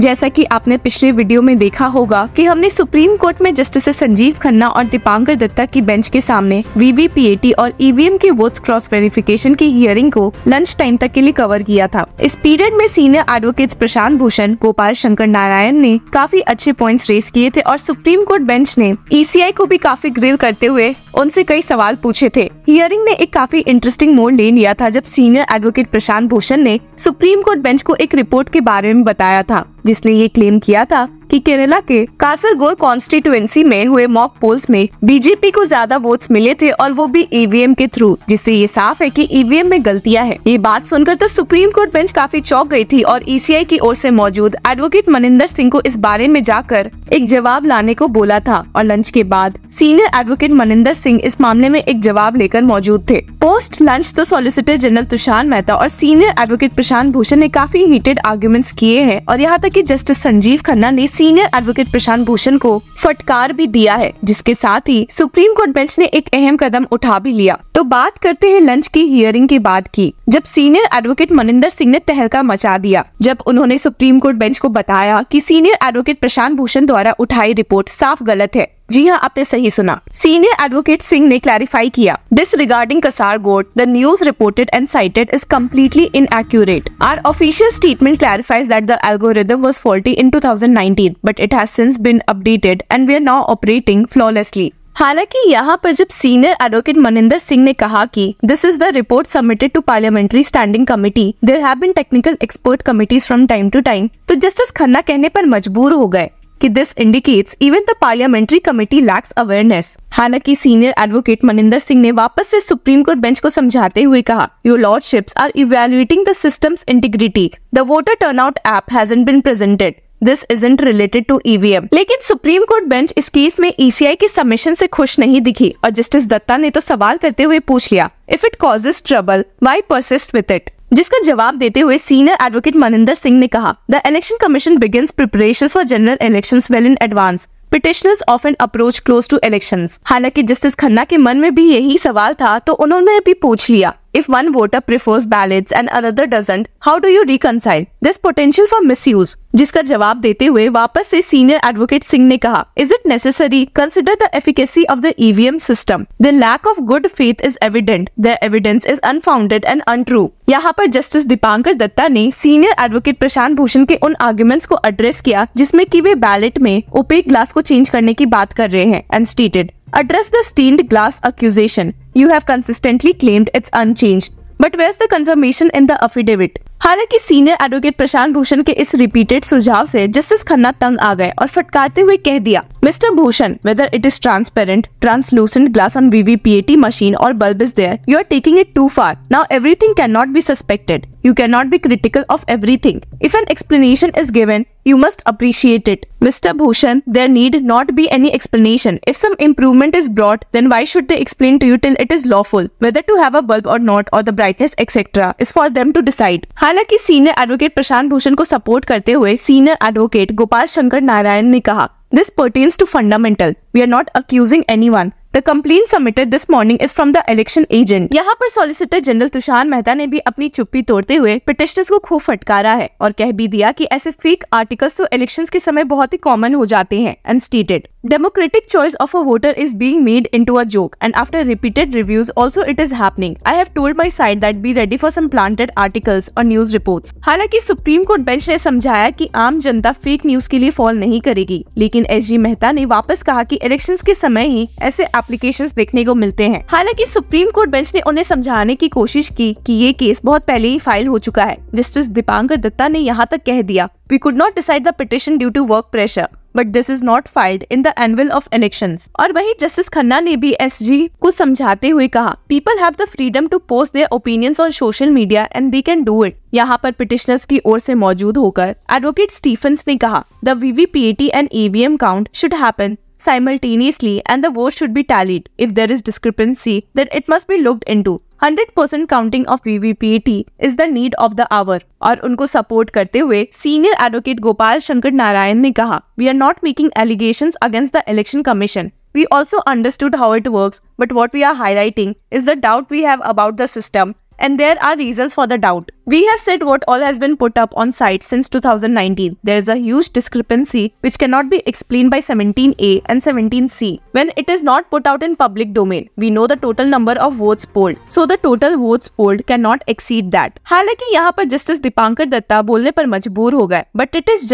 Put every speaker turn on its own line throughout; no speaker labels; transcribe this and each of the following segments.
जैसा कि आपने पिछले वीडियो में देखा होगा कि हमने सुप्रीम कोर्ट में जस्टिस संजीव खन्ना और दीपांकर दत्ता की बेंच के सामने वीवीपीएटी और ईवीएम e के वोट्स क्रॉस वेरिफिकेशन की हियरिंग को लंच टाइम तक के लिए कवर किया था इस पीरियड में सीनियर एडवोकेट प्रशांत भूषण गोपाल शंकर नारायण ने काफी अच्छे पॉइंट रेस किए थे और सुप्रीम कोर्ट बेंच ने ई e को भी काफी ग्रिल करते हुए उनसे कई सवाल पूछे थे हियरिंग ने एक काफी इंटरेस्टिंग मोड ले लिया था जब सीनियर एडवोकेट प्रशांत भूषण ने सुप्रीम कोर्ट बेंच को एक रिपोर्ट के बारे में बताया था जिसने ये क्लेम किया था कि केरला के कासरगोड कॉन्स्टिट्युएंसी में हुए मॉक पोल्स में बीजेपी को ज्यादा वोट्स मिले थे और वो भी ईवीएम e के थ्रू जिससे ये साफ है कि ईवीएम e में गलतियां हैं ये बात सुनकर तो सुप्रीम कोर्ट बेंच काफी चौक गई थी और ईसीआई e की ओर से मौजूद एडवोकेट मनिंदर सिंह को इस बारे में जाकर एक जवाब लाने को बोला था और लंच के बाद सीनियर एडवोकेट मनिंदर सिंह इस मामले में एक जवाब लेकर मौजूद थे पोस्ट लंच तो सॉलिसिटर जनरल तुषार मेहता और सीनियर एडवोकेट प्रशांत भूषण ने काफी हीटेड आर्ग्यूमेंट्स किए हैं और यहाँ तक कि जस्टिस संजीव खन्ना ने सी सीनियर एडवोकेट प्रशांत भूषण को फटकार भी दिया है जिसके साथ ही सुप्रीम कोर्ट बेंच ने एक अहम कदम उठा भी लिया तो बात करते हैं लंच की हियरिंग के बाद की जब सीनियर एडवोकेट मनिंदर सिंह ने तहलका मचा दिया जब उन्होंने सुप्रीम कोर्ट बेंच को बताया कि सीनियर एडवोकेट प्रशांत भूषण द्वारा उठाई रिपोर्ट साफ गलत है जी हाँ आपने सही सुना सीनियर एडवोकेट सिंह ने क्लैरिफाई किया दिस रिगार्डिंग कसार got the news reported and cited is completely inaccurate our official statement clarifies that the algorithm was faulty in 2019 but it has since been updated and we are now operating flawlessly हालांकि यहां पर जब senior advocate Maninder Singh ने कहा कि this is the report submitted to parliamentary standing committee there have been technical expert committees from time to time तो justice Khanna कहने पर मजबूर हो गए कि this indicates even the parliamentary committee lacks awareness हालांकि सीनियर एडवोकेट मनिंदर सिंह ने वापस से सुप्रीम कोर्ट बेंच को समझाते हुए कहा your lordships are evaluating the system's integrity the voter turnout app hasn't been presented this isn't related to EVM लेकिन Supreme Court bench इस केस में ईसीआई e के सबमिशन से खुश नहीं दिखी और जस्टिस दत्ता ने तो सवाल करते हुए पूछ लिया if it causes trouble why persist with it जिसका जवाब देते हुए सीनियर एडवोकेट मनिंदर सिंह ने कहा the election commission begin preparation for general election well in advance petitioners of an approach close to election हालांकि जस्टिस खन्ना के मन में भी यही सवाल था तो उन्होंने भी पूछ लिया If one voter prefers ballots and another doesn't, how do you reconcile? There's potential for misuse. जिसका जवाब देते हुए वापस से सीनियर एडवोकेट सिंह ने कहा is it necessary consider the efficacy of the EVM system the lack of good faith is evident the evidence is unfounded and untrue यहाँ पर जस्टिस दीपांकर दत्ता ने सीनियर एडवोकेट प्रशांत भूषण के उन आर्ग्यूमेंट्स को एड्रेस किया जिसमें कि वे बैलेट में ओपेक ग्लास को चेंज करने की बात कर रहे हैं and stated Address the stained glass accusation. You have consistently claimed it's unchanged. But where's the confirmation in the affidavit? हालांकि सीनियर एडवोकेट प्रशांत भूषण के इस रिपीटेड सुझाव से जस्टिस खन्ना तंग आ गए और फटकारते हुए कह दिया mister Bhushan whether it is transparent translucent glass on AT machine or bulb is there you are taking it too far now everything can not be suspected you can not be critical of everything if an explanation is given you must appreciate it mister Bhushan there need not be any explanation if some improvement is brought then why should they explain to you till it is lawful whether to have a bulb or not or the brightness etcetera is for them to decide हालांकि senior advocate Prashant Bhushan को support करते हुए senior advocate Gopal Shankar Narayan ने कहा this pertains to fundamental we are not accusing anyone the complaint submitted this morning is from the election agent यहाँ पर solicitor general Tushar Mehta ने भी अपनी चुप्पी तोड़ते हुए पिटिशनर्स को खूब फटकारा है और कह भी दिया कि ऐसे फेक आर्टिकल्स तो इलेक्शंस के समय बहुत ही कॉमन हो जाते हैं unstated Democratic choice of a voter is being made into a joke and after repeated reviews also it is happening. I have told my side that be ready for some planted articles or news reports. हालांकि Supreme Court bench ने समझाया कि आम जनता fake news के लिए fall नहीं करेगी लेकिन एस जी मेहता ने वापस कहा कि इलेक्शंस के समय ही ऐसे एप्लीकेशन देखने को मिलते हैं हालांकि सुप्रीम कोर्ट बेंच ने उन्हें समझाने की कोशिश की कि ये केस बहुत पहले ही फाइल हो चुका है जस्टिस दीपांकर दत्ता ने यहाँ तक कह दिया we could not decide the petition due to work pressure but this is not filed in the annual of election और वही जस्टिस खन्ना ने भी एस जी को समझाते हुए कहा people have the freedom to post their opinions on social media and they can do it यहाँ पर पिटिशनर्स की ओर से मौजूद होकर एडवोकेट स्टीफन ने कहा the AT and EVM count should happen simultaneously and the votes should be tallied. If there is discrepancy, then it must be looked into. 100% percent counting of VVPAT is the need of the hour. और उनको support करते हुए senior advocate Gopal Shankar Narayan ने कहा "We are not making allegations against the Election Commission. We also understood how it works, but what we are highlighting is the doubt we have about the system and there are reasons for the doubt. We have said what all has been put up on site since 2019. There is a huge discrepancy which cannot be explained by 17A and 17C when it is not put out in public domain. We know the total number of votes polled, so the total votes polled cannot exceed that. हालांकि यहाँ पर justice Dipankar Dutta बोलने पर मजबूर हो गए but it is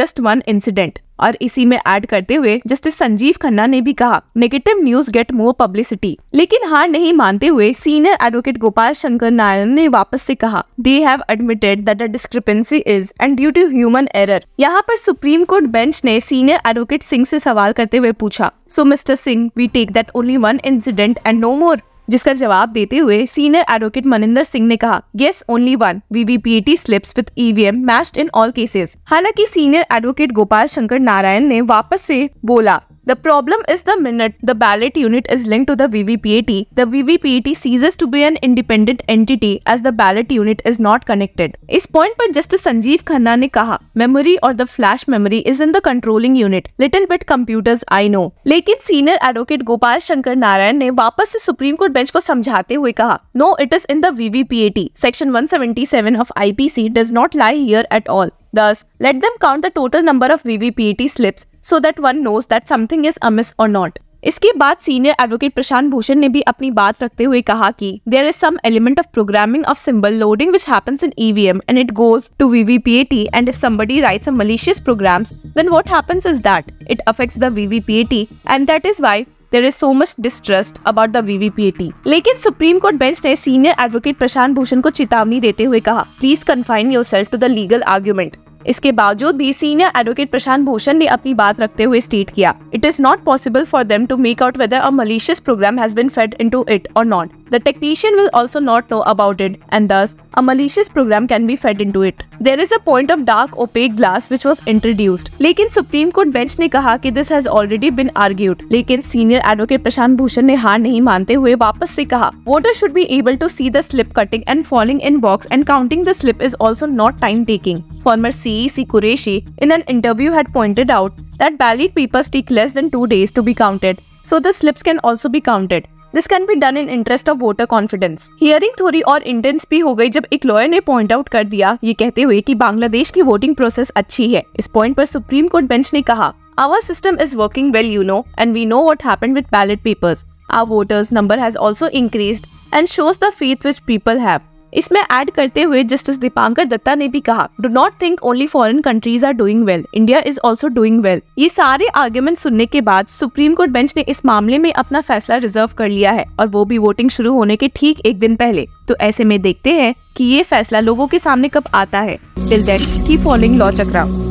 और इसी में ऐड करते हुए जस्टिस संजीव खन्ना ने भी कहा negative news get more publicity लेकिन हार नहीं मानते हुए सीनियर एडवोकेट गोपाल शंकर नारायण ने वापस से कहा they have admitted that a discrepancy is and due to human error यहाँ पर सुप्रीम कोर्ट बेंच ने सीनियर एडवोकेट सिंह से सवाल करते हुए पूछा so mister Singh we take that only one incident and no more जिसका जवाब देते हुए सीनियर एडवोकेट मनिंदर सिंह ने कहा yes only one VVPAT slips with EVM matched in all cases हालांकि सीनियर एडवोकेट गोपाल शंकर नारायण ने वापस से बोला The problem is the minute the ballot unit is linked to the VVPAT, the VVPAT ceases to be an independent entity as the ballot unit is not connected. इस point पर justice Sanjiv Khanna ने कहा memory और the flash memory is in the controlling unit little bit computers I know लेकिन senior advocate Gopal Shankar Narayan ने वापस से supreme Court bench को समझाते हुए कहा no it is in the VVPAT section 177 of IPC does not lie here at all Thus, let them count the total number of VVPET slips so that one knows that something is amiss or not इसके बाद senior advocate Prashant Bhushan ने भी अपनी बात रखते हुए कहा कि there is some element of programming of symbol loading which happens in EVM and it goes to VVPAT and if somebody writes a malicious programs then what happens is that it affects the VVPAT and that is why there is so much distrust about the VVPAT लेकिन Supreme Court bench ने senior advocate Prashant Bhushan को चेतावनी देते हुए कहा please confine yourself to the legal argument इसके बावजूद भी सीनियर एडवोकेट प्रशांत भूषण ने अपनी बात रखते हुए स्टेट किया it is not possible for them to make out whether a malicious program has been fed into it or not The technician will also not know about it and thus a malicious program can be fed into it. There is a point of dark opaque glass which was introduced. लेकिन Supreme Court bench ने कहा कि this has already been argued लेकिन senior advocate Prashant Bhushan ने हार नहीं मानते हुए वापस से कहा voter should be able to see the slip cutting and falling in box and counting the slip is also not time Former CEC Qureshi in an interview had pointed out that ballot papers take less than two days to be counted, so the slips can also be counted. This can be done in interest of voter confidence hearing थोड़ी और intense भी हो गई जब एक lawyer ने point out कर दिया ये कहते हुए कि बांग्लादेश की वोटिंग प्रोसेस अच्छी है इस पॉइंट पर सुप्रीम कोर्ट बेंच ने कहा our system is working well you know and we know what happen with ballot papers are voters number has also increase and shows the faith which people have इसमें add करते हुए justice Dipankar Datta ने भी कहा do not think only foreign countries are doing well India is also doing well ये सारे argument सुनने के बाद सुप्रीम कोर्ट बेंच ने इस मामले में अपना फैसला रिजर्व कर लिया है और वो भी वोटिंग शुरू होने के ठीक एक दिन पहले तो ऐसे में देखते हैं कि ये फैसला लोगों के सामने कब आता है टिल देन की फॉलोइंग लॉ चक्रा